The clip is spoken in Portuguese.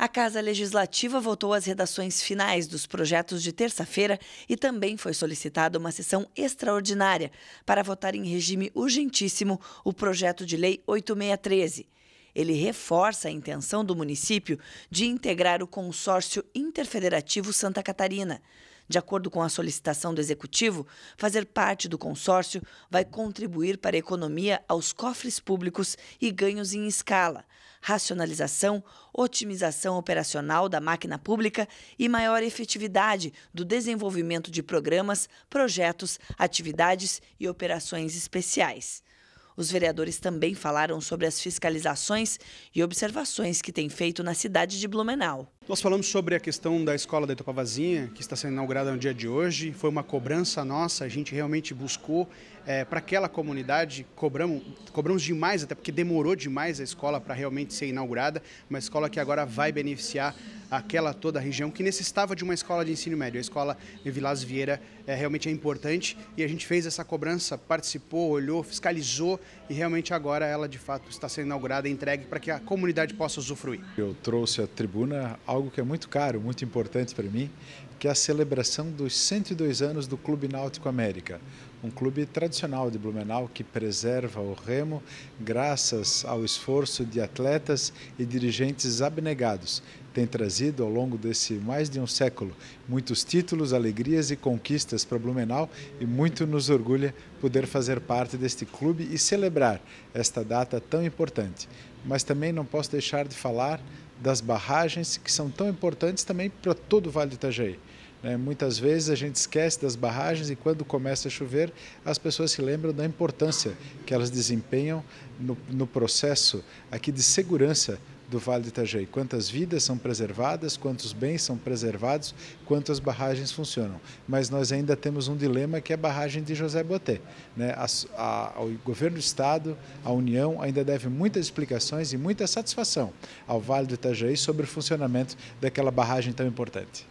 A Casa Legislativa votou as redações finais dos projetos de terça-feira e também foi solicitada uma sessão extraordinária para votar em regime urgentíssimo o projeto de lei 8613. Ele reforça a intenção do município de integrar o consórcio interfederativo Santa Catarina de acordo com a solicitação do Executivo, fazer parte do consórcio vai contribuir para a economia aos cofres públicos e ganhos em escala, racionalização, otimização operacional da máquina pública e maior efetividade do desenvolvimento de programas, projetos, atividades e operações especiais. Os vereadores também falaram sobre as fiscalizações e observações que têm feito na cidade de Blumenau. Nós falamos sobre a questão da escola da Itapavazinha, que está sendo inaugurada no dia de hoje. Foi uma cobrança nossa, a gente realmente buscou é, para aquela comunidade, cobramos, cobramos demais, até porque demorou demais a escola para realmente ser inaugurada, uma escola que agora vai beneficiar aquela toda a região que necessitava de uma escola de ensino médio. A escola Vilas Vieira é, realmente é importante e a gente fez essa cobrança, participou, olhou, fiscalizou e realmente agora ela de fato está sendo inaugurada e entregue para que a comunidade possa usufruir. Eu trouxe à tribuna algo que é muito caro, muito importante para mim, que é a celebração dos 102 anos do Clube Náutico América, um clube tradicional de Blumenau que preserva o remo graças ao esforço de atletas e dirigentes abnegados tem trazido ao longo desse mais de um século muitos títulos, alegrias e conquistas para Blumenau e muito nos orgulha poder fazer parte deste clube e celebrar esta data tão importante. Mas também não posso deixar de falar das barragens que são tão importantes também para todo o Vale do Itajaí. Né? Muitas vezes a gente esquece das barragens e quando começa a chover, as pessoas se lembram da importância que elas desempenham no, no processo aqui de segurança do Vale do Itajaí. Quantas vidas são preservadas, quantos bens são preservados, quantas barragens funcionam. Mas nós ainda temos um dilema que é a barragem de José Boté. Né? A, a, o governo do Estado, a União, ainda deve muitas explicações e muita satisfação ao Vale do Itajaí sobre o funcionamento daquela barragem tão importante.